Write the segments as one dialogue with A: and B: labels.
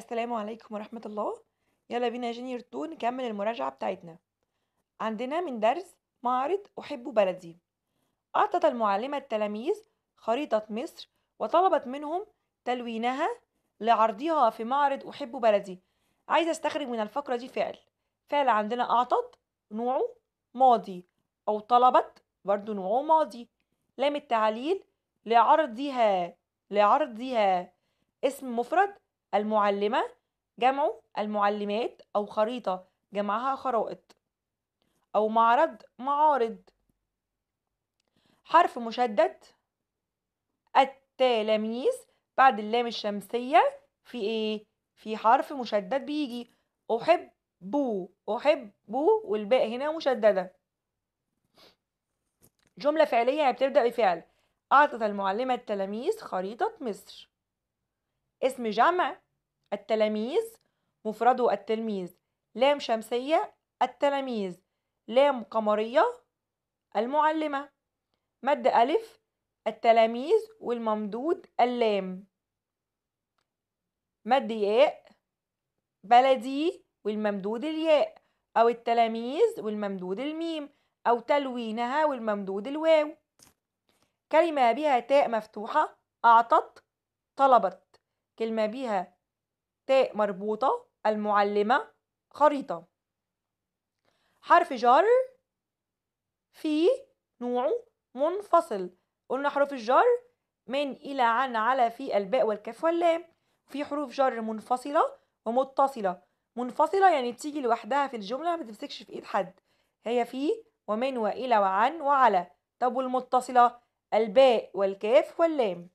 A: السلام عليكم ورحمة الله يلا بينا يا جونيور نكمل المراجعة بتاعتنا عندنا من درس معرض أحب بلدي أعطت المعلمة التلاميذ خريطة مصر وطلبت منهم تلوينها لعرضها في معرض أحب بلدي عايزة استخرج من الفقرة دي فعل فعل عندنا أعطت نوعه ماضي أو طلبت برضو نوعه ماضي لام التعليل لعرضها لعرضها اسم مفرد المعلمة جمع المعلمات أو خريطة جمعها خرائط أو معرض معارض حرف مشدد التلاميذ بعد اللام الشمسية في إيه؟ في حرف مشدد بيجي أحب بو أحب بو والباء هنا مشددة جملة فعلية يعني بتبدأ بفعل أعطت المعلمة التلاميذ خريطة مصر اسم جمع التلاميذ مفرده التلميذ لام شمسية التلاميذ لام قمرية المعلمة مد ألف التلاميذ والممدود اللام مد ياء بلدي والممدود الياء أو التلاميذ والممدود الميم أو تلوينها والممدود الواو كلمة بها تاء مفتوحة أعطت طلبت كلمة بيها تاء مربوطة المعلمة خريطة حرف جر في نوعه منفصل قلنا حروف الجر من إلى عن على في الباء والكاف واللام في حروف جر منفصلة ومتصلة منفصلة يعني بتيجي لوحدها في الجملة ما تمسكش في إيد حد هي في ومن وإلى وعن وعلى طب والمتصلة الباء والكاف واللام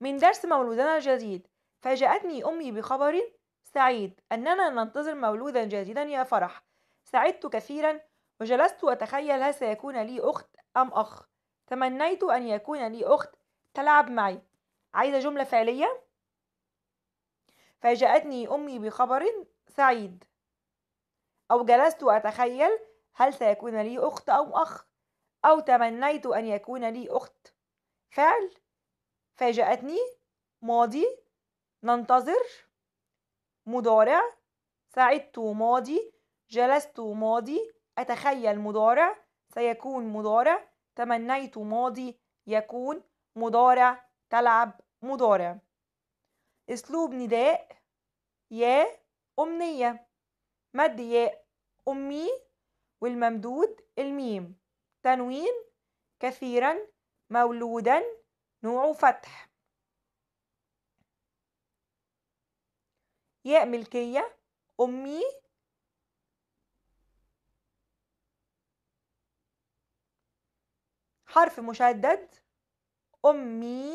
A: من درس مولودنا الجديد فاجأتني أمي بخبر سعيد أننا ننتظر مولودا جديدا يا فرح سعدت كثيرا وجلست أتخيل هل سيكون لي أخت أم أخ تمنيت أن يكون لي أخت تلعب معي عايزة جملة فعلية فاجأتني أمي بخبر سعيد أو جلست أتخيل هل سيكون لي أخت أو أخ أو تمنيت أن يكون لي أخت فعل فاجأتني ماضي ننتظر مضارع سعدت ماضي جلست ماضي أتخيل مضارع سيكون مضارع تمنيت ماضي يكون مضارع تلعب مضارع أسلوب نداء يا أمنية مد ياء أمي والممدود الميم تنوين كثيرا مولودا نوع فتح ياء ملكية أمي حرف مشدد أمي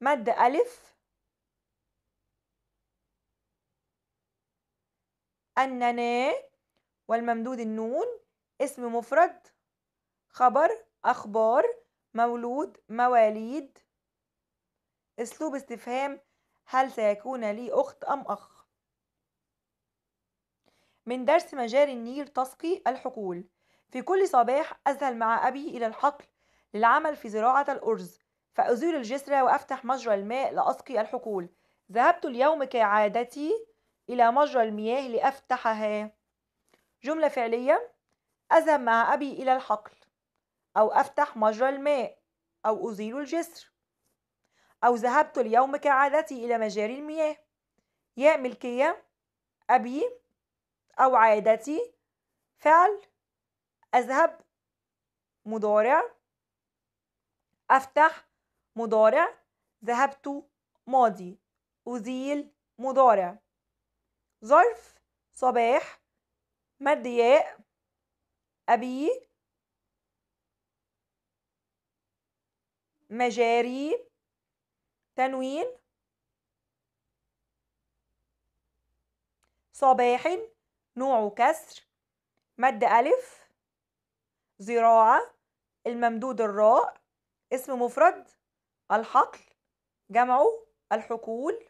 A: مد ألف أننا والممدود النون اسم مفرد خبر أخبار مولود مواليد أسلوب استفهام هل سيكون لي أخت أم أخ من درس مجاري النيل تسقي الحقول في كل صباح أذهل مع أبي إلى الحقل للعمل في زراعة الأرز فأزيل الجسر وأفتح مجرى الماء لأسقي الحقول ذهبت اليوم كعادتي إلى مجرى المياه لأفتحها جملة فعلية أذهب مع أبي إلى الحقل أو أفتح مجرى الماء أو أزيل الجسر أو ذهبت اليوم كعادتي إلى مجاري المياه ياء ملكية أبي أو عادتي فعل أذهب مضارع أفتح مضارع ذهبت ماضي أزيل مضارع ظرف صباح مد ياء أبي مجاري تنوين صباح نوعه كسر مد ألف زراعة الممدود الراء اسم مفرد الحقل جمعه الحقول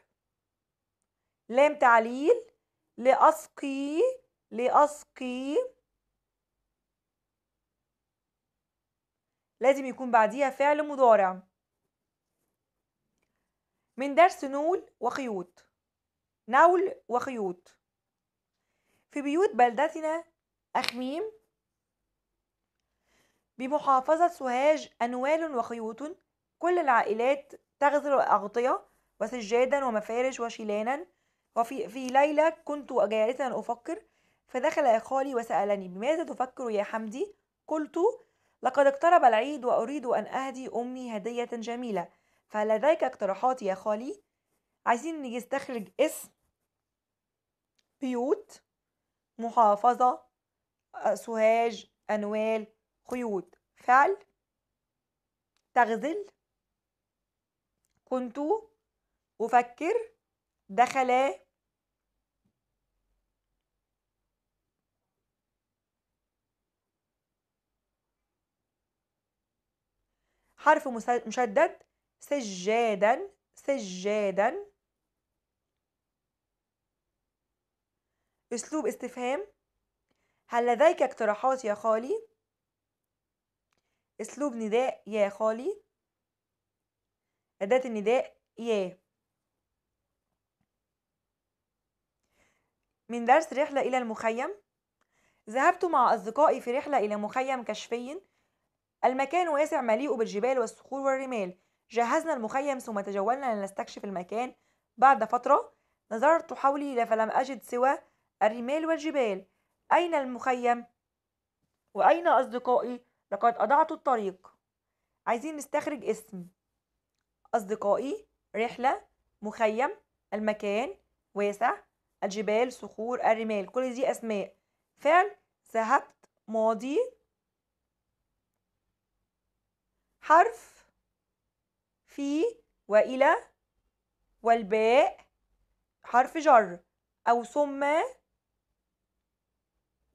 A: لام تعليل لأسقي لأسقي لازم يكون بعديها فعل مضارع من درس نول وخيوط نول وخيوط في بيوت بلدتنا أخميم بمحافظة سوهاج أنوال وخيوط كل العائلات تغزل أغطية وسجادا ومفارش وشيلانا وفي في ليلة كنت جالسا أفكر فدخل خالي وسألني بماذا تفكر يا حمدي قلت لقد اقترب العيد وأريد أن أهدي أمي هدية جميلة فهل لديك اقتراحات يا خالي؟ عايزين نستخرج اسم بيوت محافظة سوهاج أنوال قيود فعل تغزل كنت أفكر دخلا حرف مشدد سجادا سجادا أسلوب استفهام هل لديك اقتراحات يا خالي؟ أسلوب نداء يا خالي أداة النداء يا من درس رحلة إلى المخيم ذهبت مع أصدقائي في رحلة إلى مخيم كشفي المكان واسع مليء بالجبال والصخور والرمال جهزنا المخيم ثم تجولنا لنستكشف المكان بعد فترة نظرت حولي فلم أجد سوى الرمال والجبال أين المخيم؟ وأين أصدقائي؟ لقد أضعت الطريق عايزين نستخرج اسم أصدقائي رحلة مخيم المكان واسع الجبال صخور الرمال كل دي أسماء فعل ذهبت ماضي حرف في وإلى والباء حرف جر أو ثم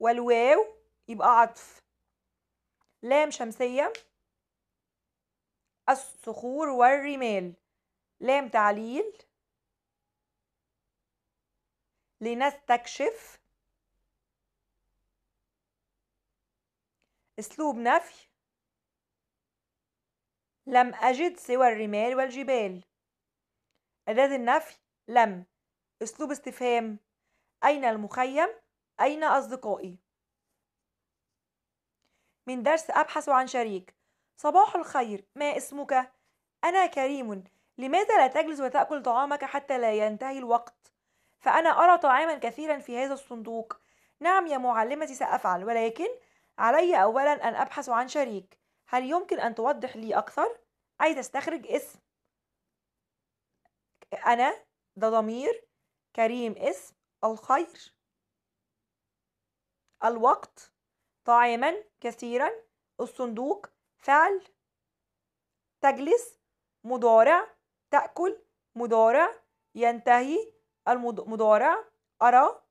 A: والواو يبقى عطف لام شمسية الصخور والرمال لام تعليل لنستكشف اسلوب نفي لم أجد سوى الرمال والجبال أداة النفي لم أسلوب استفهام أين المخيم؟ أين أصدقائي؟ من درس أبحث عن شريك صباح الخير ما اسمك؟ أنا كريم لماذا لا تجلس وتأكل طعامك حتى لا ينتهي الوقت؟ فأنا أرى طعاما كثيرا في هذا الصندوق نعم يا معلمتي سأفعل ولكن علي أولا أن أبحث عن شريك هل يمكن أن توضح لي أكثر؟ عايز أستخرج اسم أنا ده ضمير كريم اسم الخير الوقت طعاما كثيرا الصندوق فعل تجلس مضارع تأكل مضارع ينتهي المضارع أرى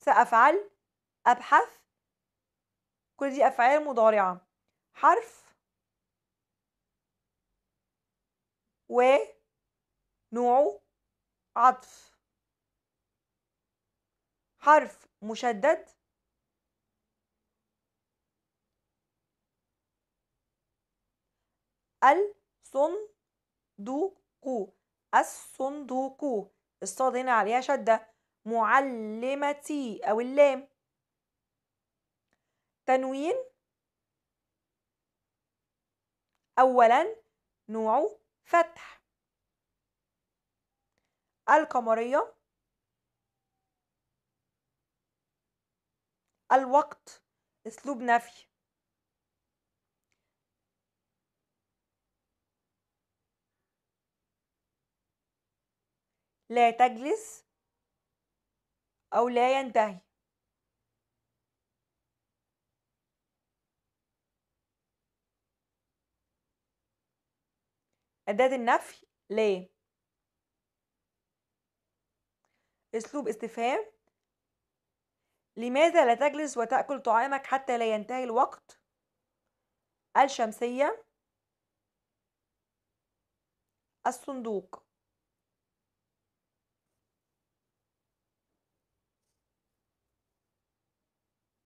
A: سأفعل أبحث كل دي أفعال مضارعة حرف و نوعه عطف حرف مشدد الصندوق الصندوق الصاد هنا عليها شدة معلمتي أو اللام تنوين أولا نوعه فتح القمرية الوقت أسلوب نفي لا تجلس أو لا ينتهي أداة النفي لا أسلوب استفهام لماذا لا تجلس وتأكل طعامك حتى لا ينتهي الوقت الشمسية الصندوق